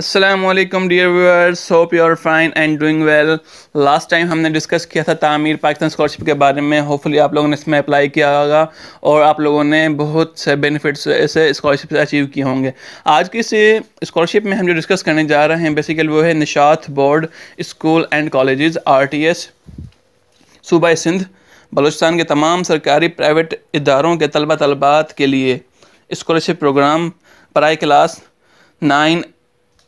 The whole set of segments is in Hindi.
Aslam dear viewers hope you are fine and doing well last time हमने डिस्कस किया था तामीर पाकिस्तान स्कॉलरशिप के बारे में होपफुली आप लोगों ने इसमें अप्लाई किया होगा और आप लोगों ने बहुत से बेनिफिट्स ऐसे स्कॉलरशिप अचीव किए होंगे आज की से स्कॉलरशिप में हम जो डिस्कस करने जा रहे हैं बेसिकली वो है Nishat board school and college R T S सूबा सिंध बलूचिस्तान के तमाम सरकारी प्राइवेट इदारों के तलबा तलबात के लिए इस्कॉलरशिप प्रोग्राम पराई class nine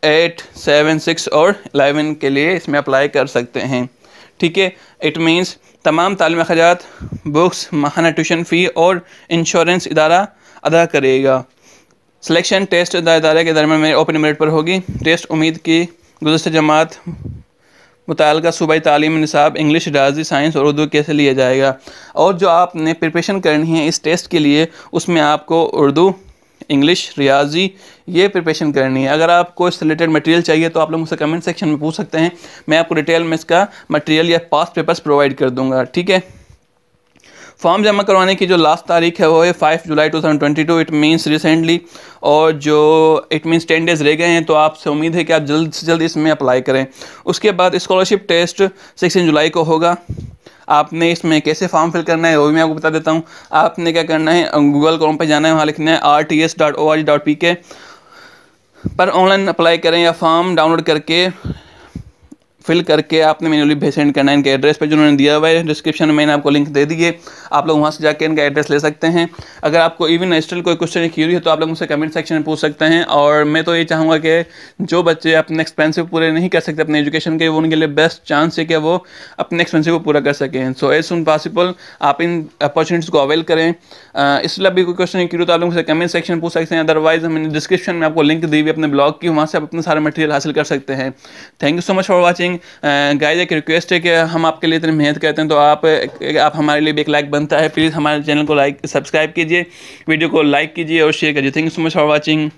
eight seven six और एलेवन के लिए इसमें अप्लाई कर सकते हैं ठीक है इट मीन्स तमाम तालीम अखराज बुक्स माहाना ट्यूशन फ़ी और इंश्योरेंस इदारा अदा करेगा सिलेक्शन टेस्ट अदारे के दरमियान मेरे ओपन मेरिट पर होगी टेस्ट उम्मीद की गुजशत जमात मुतल सूबाई तालीम निसाब इंग्लिश राजी साइंस और उर्दू कैसे लिया जाएगा और जो आपने प्रिपरेशन करनी है इस टेस्ट के लिए उसमें आपको उर्दू इंग्लिश रियाजी ये प्रिपरेशन करनी है अगर आपको इस रिलेटेड मटेरियल चाहिए तो आप लोग मुझसे कमेंट सेक्शन में पूछ सकते हैं मैं आपको डिटेल में इसका मटेरियल या पास पेपर्स प्रोवाइड कर दूंगा ठीक है फॉर्म जमा करवाने की जो लास्ट तारीख है वो है five July two thousand twenty two it means recently और जो इट मीन्स टेन डेज़ रह गए हैं तो आपसे उम्मीद है कि आप जल्द से जल्द इसमें अप्लाई करें उसके बाद स्कॉलरशिप टेस्ट सिक्सटीन जुलाई को होगा आपने इसमें कैसे फॉर्म फिल करना है वो भी मैं आपको बता देता हूँ आपने क्या करना है गूगल क्रोम पर जाना है वहाँ लिखना है R T S dot O R G dot P K पर ऑनलाइन अप्लाई करें या फॉर्म डाउनलोड करके फिल करके आपने मैनुअली भी सेंड करना है इनके एड्रेस पर जो दिया हुआ है डिस्क्रिप्शन में मैंने आपको लिंक दे दिए आप लोग वहाँ से जाकर इनका एड्रेस ले सकते हैं अगर आपको इवन स्टिल कोई क्वेश्चन की हुई है तो आप लोग मुझसे कमेंट सेक्शन में पूछ सकते हैं और मैं तो ये चाहूँगा कि जो बच्चे अपने एक्सपेंसिव पूरे नहीं कर सकते अपने एजुकेशन के वो उनके लिए बेस्ट चांस है कि वो अपने एक्सपेंसिव को पूरा कर सकें सो एज सुन पॉसिबल आप इन अपॉर्चुनिटीज़ को अवेल करें इसलिए भी कोई क्वेश्चन हुई तो आप लोग मुझसे कमेंट सेक्शन पूछ सकते हैं अदरवाइज हमने डिस्क्रिप्शन में आपको लिंक दी हुई अपने ब्लॉग की वहाँ से आप अपने सारे मटेरियल हासिल कर सकते हैं thank you so much for watching watching guys एक रिक्वेस्ट है कि हम आपके लिए इतनी मेहनत करते हैं तो आप आप हमारे लिए भी एक लाइक बनता है प्लीज़ हमारे चैनल को लाइक सब्सक्राइब कीजिए वीडियो को लाइक कीजिए और शेयर कीजिए thank you so much for watching